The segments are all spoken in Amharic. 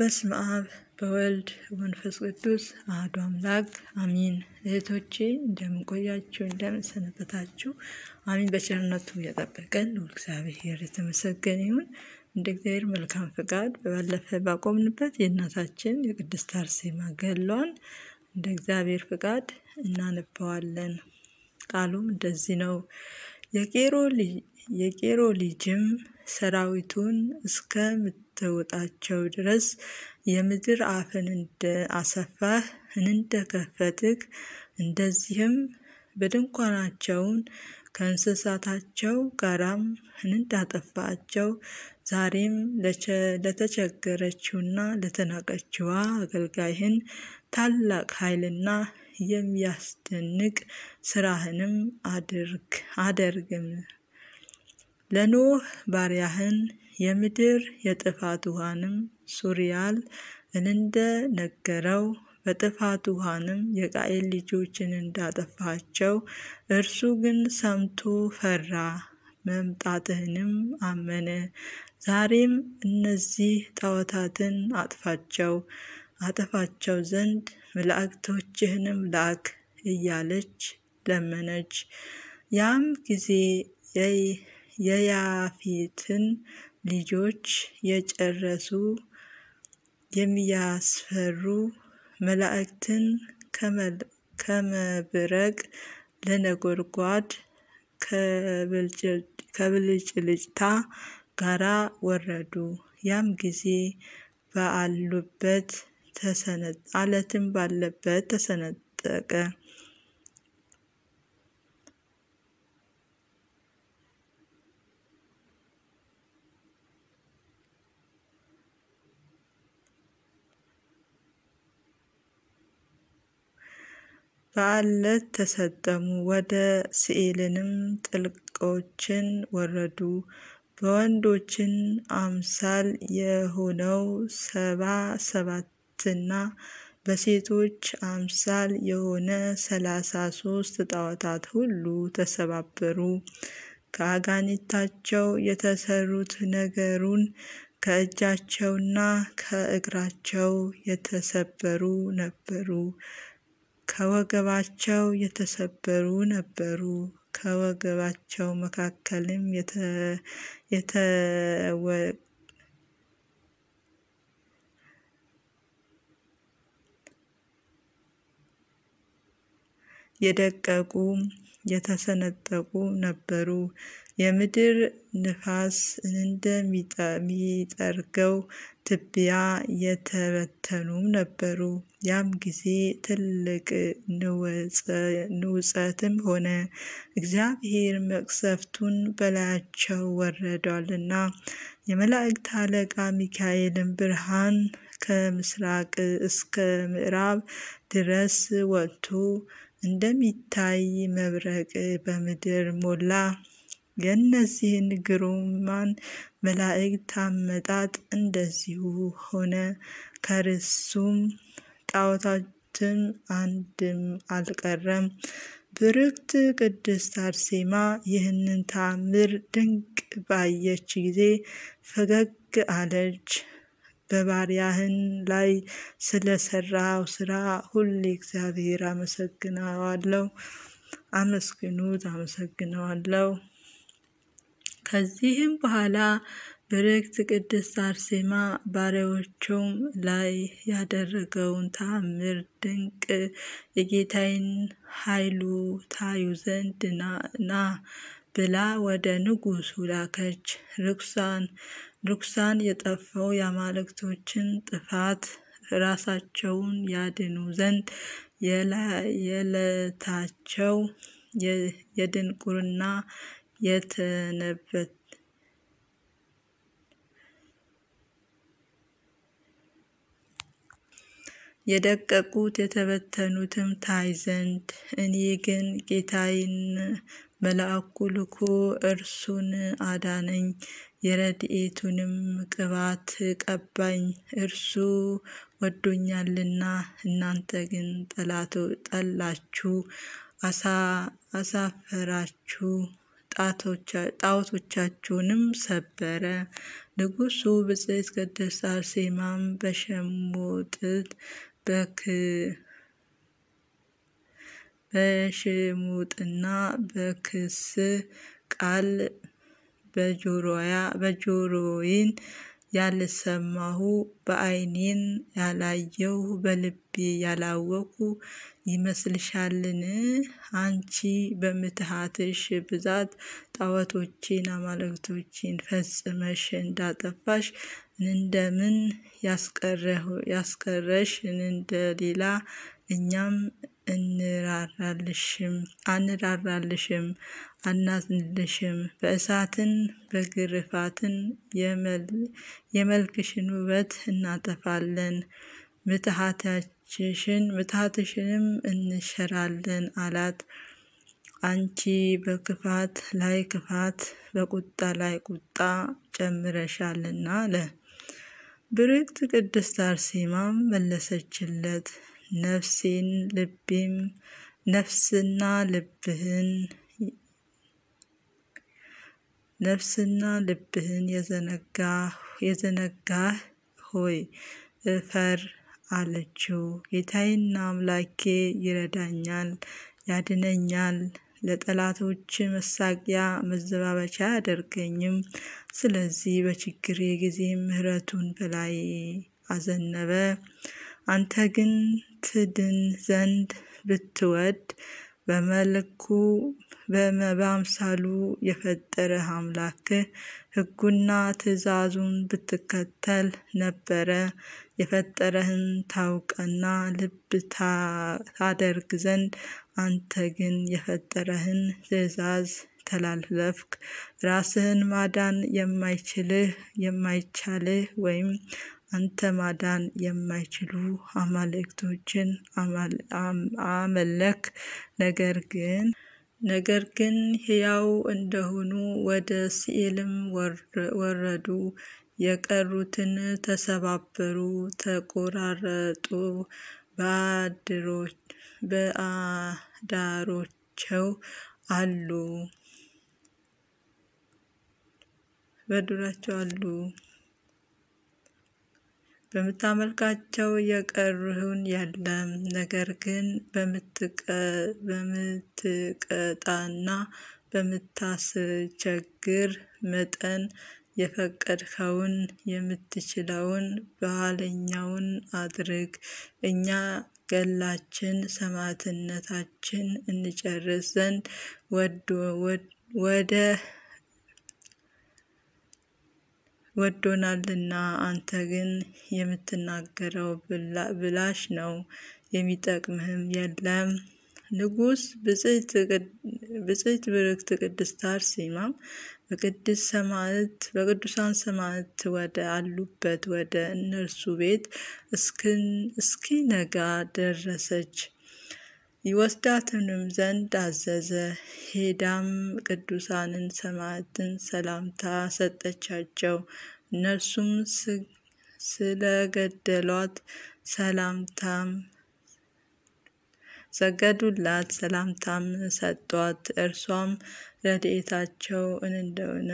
በስመ አብ በወልድ በመንፈስ ቅዱስ አህዶ አምላክ አሚን። እህቶቼ እንደምንቆያችሁ እንደምንሰነበታችሁ፣ አሚን። በቸርነቱ የጠበቀን ልዑል እግዚአብሔር የተመሰገነ ይሁን። እንደ እግዚአብሔር መልካም ፈቃድ በባለፈ ባቆምንበት የእናታችን የቅድስት አርሴማ ገድሏን እንደ እግዚአብሔር ፈቃድ እናነባዋለን ቃሉም እንደዚህ ነው። የቄሮ ልጅም ሰራዊቱን እስከ እስክታወጣቸው ድረስ የምድር አፍን እንደ አሰፋህ እንደከፈትህ እንደዚህም በድንኳናቸውን ከእንስሳታቸው ጋራም እንዳጠፋቸው ዛሬም ለተቸገረችውና ለተናቀችዋ አገልጋይህን ታላቅ ኃይልና የሚያስደንቅ ስራህንም አደርግም ለኖህ ባሪያህን የምድር የጥፋት ውሃንም ሱሪያል እንደ ነገረው በጥፋት ውሃንም የቃኤል ልጆችን እንዳጠፋቸው፣ እርሱ ግን ሰምቶ ፈራ፣ መምጣትህንም አመነ። ዛሬም እነዚህ ጣዖታትን አጥፋቸው አጠፋቸው ዘንድ መላእክቶችህንም ላክ እያለች ለመነች። ያም ጊዜ የያፊትን ልጆች የጨረሱ የሚያስፈሩ መላእክትን ከመብረቅ ለነጎድጓድ ከብልጭልጭታ ጋራ ወረዱ። ያም ጊዜ በአሉበት አለትም ባለበት ተሰነጠቀ። በዓለት ተሰጠሙ ወደ ስኤልንም ጥልቆችን ወረዱ። በወንዶችን አምሳል የሆነው ሰባ ሰባትና በሴቶች አምሳል የሆነ ሰላሳ ሶስት ጣዖታት ሁሉ ተሰባበሩ። ከአጋኒታቸው የተሰሩት ነገሩን ከእጃቸውና ከእግራቸው የተሰበሩ ነበሩ። ከወገባቸው የተሰበሩ ነበሩ። ከወገባቸው መካከልም የተወ የደቀቁም የተሰነጠቁ ነበሩ። የምድር ንፋስ እንደሚጠርገው ትቢያ የተበተኑም ነበሩ። ያም ጊዜ ትልቅ ንውጸትም ሆነ፣ እግዚአብሔር መቅሰፍቱን በላያቸው ወረዷልና። የመላእክት አለቃ ሚካኤልን ብርሃን ከምስራቅ እስከ ምዕራብ ድረስ ወጥቶ እንደሚታይ መብረቅ በምድር ሞላ። የእነዚህን ግሩማን መላእክት አመጣጥ እንደዚሁ ሆነ። ከርሱም ጣዖታትም አንድም አልቀረም። ብርክት ቅድስት አርሴማ ይህንን ታምር ድንቅ ባየች ጊዜ ፈገግ አለች። በባሪያህን ላይ ስለሰራው ስራ ሁሌ እግዚአብሔር አመሰግነዋለሁ፣ አመስግኑት፣ አመሰግነዋለሁ። ከዚህም በኋላ ብርክት ቅድስት አርሴማ ባሪያዎቹም ላይ ያደረገውን ተአምር ድንቅ የጌታዬን ኃይሉ ታዩ ዘንድ ና ብላ ወደ ንጉሱ ላከች። ርኩሳን ርኩሳን የጠፋው የአማልክቶችን ጥፋት ራሳቸውን ያድኑ ዘንድ የለታቸው የድንቁርና የተነበት የደቀቁት የተበተኑትም ታይ ዘንድ እኔ ግን ጌታዬን መልአኩ ልኮ እርሱን አዳነኝ። የረድኤቱንም ቅባት ቀባኝ፣ እርሱ ወዶኛልና። እናንተ ግን ጠላችሁ፣ አሳፈራችሁ፣ ጣዖቶቻችሁንም ሰበረ። ንጉሱ ብጽዕት ቅድስት አርሴማም በሸሙጥት በክ በሽሙጥና በክስ ቃል በጆሮዬን ያልሰማሁ በአይኔን ያላየሁ በልቤ ያላወኩ ይመስልሻልን? አንቺ በምትሃትሽ ብዛት ጣዖቶቼን አማልክቶቼን ፈጽመሽ እንዳጠፋሽ እንደምን ያስቀረሽ እንደሌላ እኛም እንራራልሽም አንራራልሽም አናንሽም በእሳትን በግርፋትን የመልክሽን ውበት እናጠፋለን፣ ምትሃታችሽን ምትሃትሽንም እንሸራለን አላት። አንቺ በክፋት ላይ ክፋት በቁጣ ላይ ቁጣ ጨምረሻልና አለ። ብርክት ቅድስት አርሴማም መለሰችለት ነፍሴን ልቤም ነፍስና ልብህን ነፍስና ልብህን የዘነጋህ ሆይ እፈር አለችው። ጌታዬና አምላኬ ይረዳኛል፣ ያድነኛል፣ ለጠላቶች መሳቂያ መዘባበቻ አያደርገኝም። ስለዚህ በችግሬ ጊዜ ምሕረቱን በላይ አዘነበ። አንተ ግን ትድን ዘንድ ብትወድ በመልኩ በመባምሳሉ የፈጠረህ አምላክ ሕጉና ትእዛዙን ብትከተል ነበረ የፈጠረህን ታውቀና ልብ ታደርግ ዘንድ። አንተ ግን የፈጠረህን ትእዛዝ ተላለፍክ። ራስህን ማዳን የማይችልህ የማይቻልህ ወይም አንተ ማዳን የማይችሉ አማልክቶችን አመለክ። ነገር ግን ነገር ግን ሕያው እንደሆኑ ወደ ሲኤልም ወረዱ። የቀሩትን ተሰባበሩ፣ ተቆራረጡ፣ በአዳሮቸው አሉ በዱራቸው አሉ። በምታመልካቸው የቀሩህን የለም። ነገር ግን በምትቀጣና በምታስቸግር መጠን የፈቀድከውን የምትችለውን በኋለኛውን አድርግ። እኛ ገላችን ሰማዕትነታችን እንጨርስ ዘንድ ወደ ወዶናልና አንተ ግን የምትናገረው ብላሽ ነው፣ የሚጠቅምህም የለም። ንጉሥ ብጽሕት ብርክት ቅድስት አርሴማም በቅድስት ሰማዕት በቅዱሳን ሰማዕት ወደ አሉበት ወደ እነርሱ ቤት እስኪነጋ ደረሰች። ይወስዳትንም ዘንድ አዘዘ። ሄዳም ቅዱሳንን ሰማዕትን ሰላምታ ሰጠቻቸው። እነርሱም ስለገደሏት ሰላምታም ሰገዱላት፣ ሰላምታም ሰጧት። እርሷም ረድኤታቸው እንደሆነ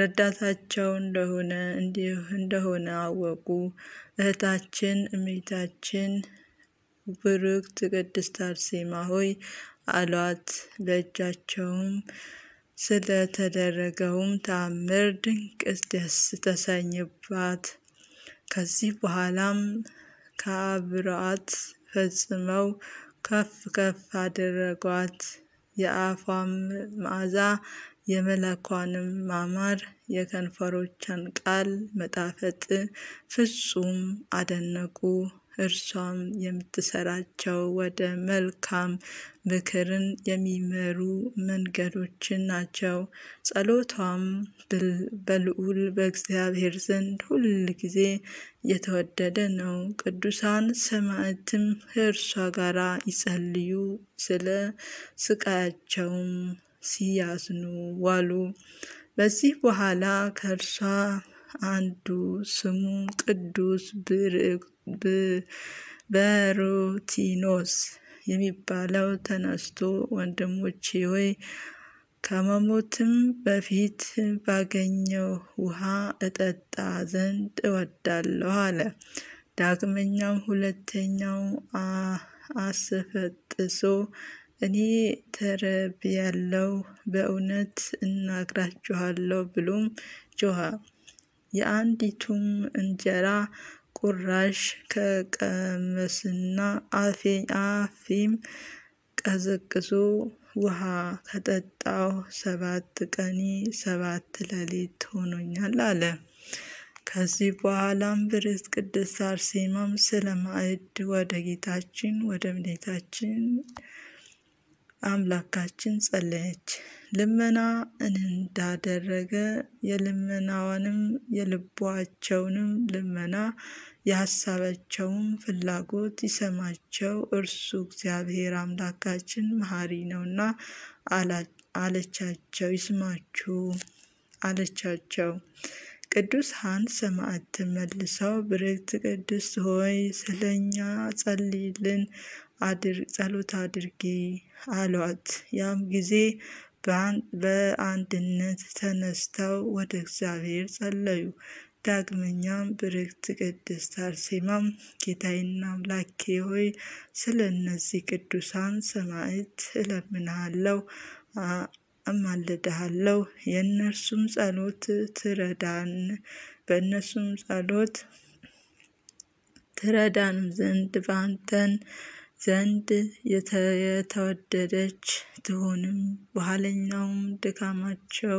ረዳታቸው እንደሆነ እንዲሁ እንደሆነ አወቁ። እህታችን እመቤታችን ብርክት ቅድስት አርሴማ ሆይ አሏት። በእጃቸውም ስለተደረገውም ተአምር ድንቅ ደስ ተሰኝባት። ከዚህ በኋላም ከአብረዋት ፈጽመው ከፍ ከፍ አደረጓት። የአፏም መዓዛ የመለኳንም ማማር የከንፈሮቿን ቃል መጣፈጥ ፍጹም አደነቁ። እርሷም የምትሰራቸው ወደ መልካም ምክርን የሚመሩ መንገዶች ናቸው። ጸሎቷም በልዑል በእግዚአብሔር ዘንድ ሁል ጊዜ የተወደደ ነው። ቅዱሳን ሰማዕትም ከእርሷ ጋር ይጸልዩ፣ ስለ ስቃያቸውም ሲያዝኑ ዋሉ። በዚህ በኋላ ከእርሷ አንዱ ስሙ ቅዱስ ብርዕ በሩቲኖስ የሚባለው ተነስቶ ወንድሞቼ ሆይ ከመሞትም በፊት ባገኘው ውሃ እጠጣ ዘንድ እወዳለሁ አለ። ዳግመኛም ሁለተኛው አስፈጥሶ እኔ ተረብ ያለው በእውነት እናግራችኋለሁ ብሎም ጮኸ። የአንዲቱም እንጀራ ቁራሽ ከቀመስና አፌም ቀዘቅዞ ውሃ ከጠጣው ሰባት ቀኒ ሰባት ሌሊት ሆኖኛል አለ። ከዚህ በኋላም ብርት ቅድስት አርሴማም ስለ ማዕድ ወደ ጌታችን ወደ እምኔታችን አምላካችን ጸለየች። ልመና እንዳደረገ የልመናዋንም የልቧቸውንም ልመና የሀሳባቸውን ፍላጎት ይሰማቸው እርሱ እግዚአብሔር አምላካችን መሐሪ ነውና አለቻቸው። ይስማችሁ አለቻቸው። ቅዱሳን ሰማዕት መልሰው ብርክት ቅድስት ሆይ ስለኛ እኛ ጸልይልን፣ ጸሎት አድርጊ አሏት። ያም ጊዜ በአንድነት ተነስተው ወደ እግዚአብሔር ጸለዩ። ዳግመኛም ብርክት ቅድስት አርሴማም ጌታዬና አምላኬ ሆይ ስለ እነዚህ ቅዱሳን ሰማዕት እለምንሃለሁ፣ አማልድሃለሁ። የእነርሱም ጸሎት ትረዳን በእነርሱም ጸሎት ትረዳን ዘንድ በአንተን ዘንድ የተወደደች ትሆንም። በኋለኛውም ድካማቸው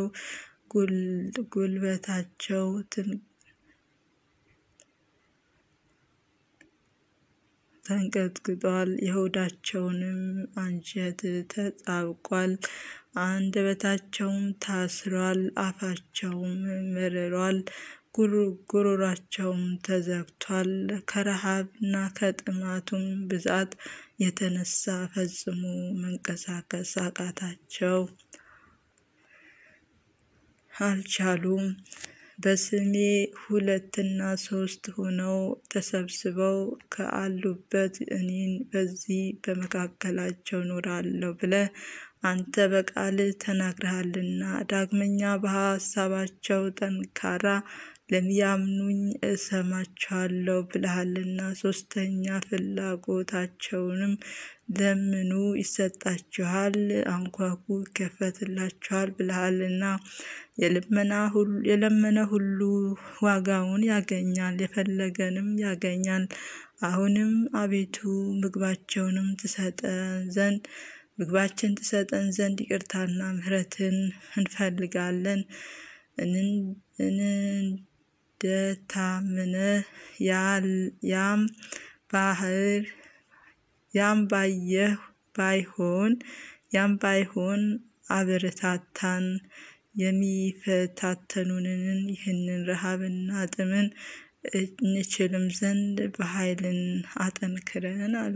ጉልበታቸው ተንቀጥቅጧል፣ የሆዳቸውንም አንጀት ተጣብቋል፣ አንደበታቸውም ታስሯል፣ አፋቸውም መርሯል፣ ጉሮሯቸውም ተዘግቷል። ከረሃብና ከጥማቱም ብዛት የተነሳ ፈጽሞ መንቀሳቀስ አቃታቸው፣ አልቻሉም። በስሜ ሁለትና ሶስት ሆነው ተሰብስበው ከአሉበት እኔን በዚህ በመካከላቸው ኖራለሁ ብለ አንተ በቃል ተናግረሃልና ዳግመኛ በሀሳባቸው ጠንካራ ለሚያምኑኝ እሰማቸዋለሁ ብለሃልና ሶስተኛ ፍላጎታቸውንም ለምኑ ይሰጣችኋል፣ አንኳኩ ይከፈትላችኋል ብለሃልና የለመነ ሁሉ ዋጋውን ያገኛል፣ የፈለገንም ያገኛል። አሁንም አቤቱ ምግባቸውንም ትሰጠን ዘንድ ምግባችን ትሰጠን ዘንድ ይቅርታና ምሕረትን እንፈልጋለን። ደታምነ ያም ባህር ያም ባየህ ባይሆን ያም ባይሆን አበረታታን የሚፈታተኑንን ይህንን ረሃብና ጥምን እንችልም ዘንድ በኃይልን አጠንክረን አሉ።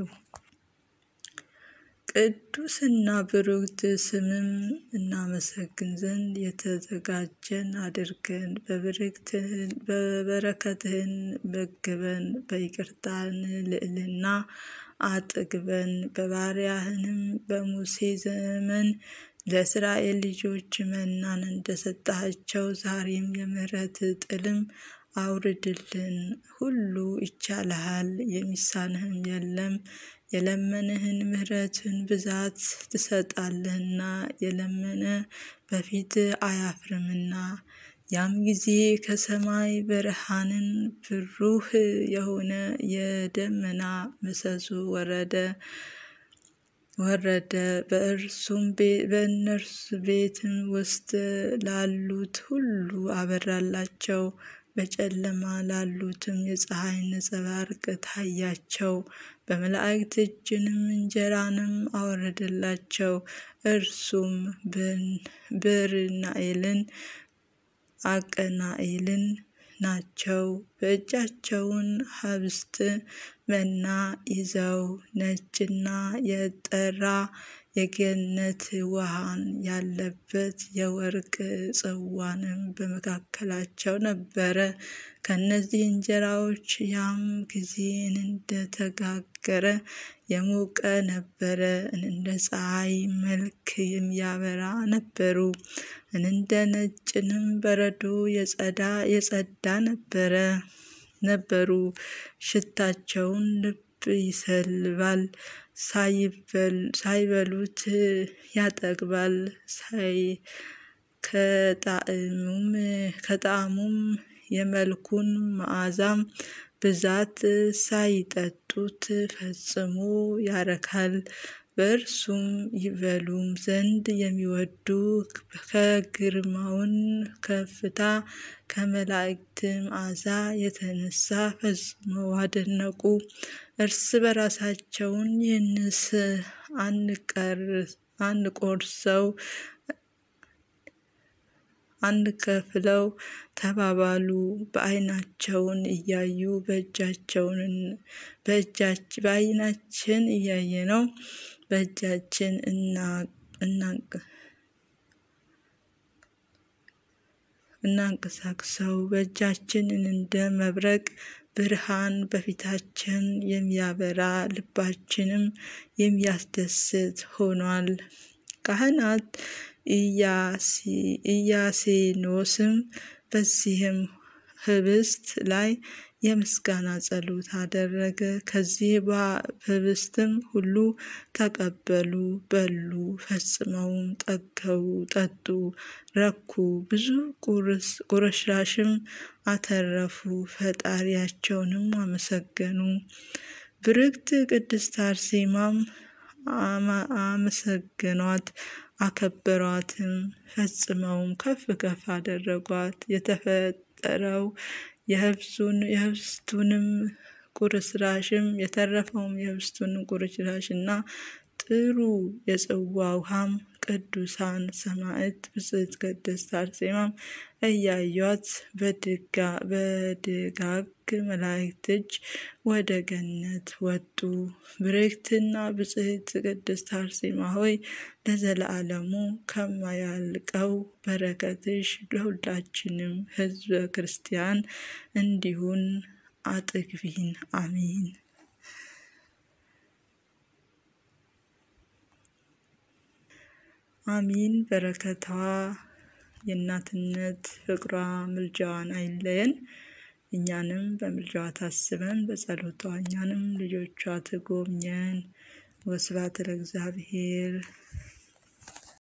ቅዱስና ብሩክ ስምም እናመሰግን ዘንድ የተዘጋጀን አድርገን በበረከትህን መግበን በይቅርታን ልዕልና አጥግበን በባሪያህንም በሙሴ ዘመን ለእስራኤል ልጆች መናን እንደሰጣቸው ዛሬም የምሕረት ጥልም አውርድልን ሁሉ ይቻልሃል፣ የሚሳንህም የለም። የለመንህን ምሕረትን ብዛት ትሰጣለህና የለመነ በፊት አያፍርምና። ያም ጊዜ ከሰማይ ብርሃንን ብሩህ የሆነ የደመና ምሰሶ ወረደ ወረደ በእርሱም በእነርሱ ቤትም ውስጥ ላሉት ሁሉ አበራላቸው። በጨለማ ላሉትም የፀሐይ ነጸብራቅ ታያቸው። በመላእክት እጅንም እንጀራንም አወረደላቸው። እርሱም ብርናኤልን አቀናኤልን ናቸው። በእጃቸውን ሀብስት መና ይዘው ነጭና የጠራ የገነት ውሃን ያለበት የወርቅ ጽዋንም በመካከላቸው ነበረ። ከነዚህ እንጀራዎች ያም ጊዜን እንደተጋገረ የሞቀ ነበረ፣ እንደ ፀሐይ መልክ የሚያበራ ነበሩ፣ እንደ ነጭንም በረዶ የጸዳ የጸዳ ነበረ ነበሩ ሽታቸውን ልብ ይሰልባል። ሳይበሉት ያጠግባል። ከጣዕሙም ከጣዕሙም የመልኩን መዓዛም ብዛት ሳይጠጡት ፈጽሞ ያረካል። በእርሱም ይበሉም ዘንድ የሚወዱ ከግርማውን ከፍታ ከመላእክት መዓዛ የተነሳ ፈጽመው አደነቁ። እርስ በራሳቸውን ይህንስ አንቆርሰው አንከፍለው ተባባሉ። በአይናቸውን እያዩ በእጃቸውን እያየ ነው በእጃችን እናንቀሳቅሰው በእጃችን እንደ መብረቅ ብርሃን በፊታችን የሚያበራ ልባችንም የሚያስደስት ሆኗል። ካህናት ኢያሴኖስም በዚህም ህብስት ላይ የምስጋና ጸሎት አደረገ። ከዚህ በብስትም ሁሉ ተቀበሉ፣ በሉ፣ ፈጽመውም ጠገቡ፣ ጠጡ፣ ረኩ፣ ብዙ ቁርሽራሽም አተረፉ፣ ፈጣሪያቸውንም አመሰገኑ። ብርክት ቅድስት አርሴማም አመሰገኗት፣ አከበሯትም፣ ፈጽመውም ከፍ ከፍ አደረጓት። የተፈጠረው የህብስቱንም ቁርስራሽም የተረፈውም የህብስቱን ቁርስራሽና ጥሩ የጽዋ ውሃም ቅዱሳን ሰማዕት ብጽዕት ቅድስት አርሴማም እያዩት በድጋግ መላእክት እጅ ወደ ገነት ወጡ። ብርክትና ብጽዕት ቅድስት አርሴማ ሆይ ለዘላለሙ ከማያልቀው በረከትሽ ለሁላችንም ሕዝበ ክርስቲያን እንዲሁን አጥግቢን፣ አሚን አሚን በረከቷ የእናትነት ፍቅሯ ምልጃዋን አይለየን። እኛንም በምልጃዋ ታስበን በጸሎቷ እኛንም ልጆቿ ትጎብኘን። ወስብሐት ለእግዚአብሔር።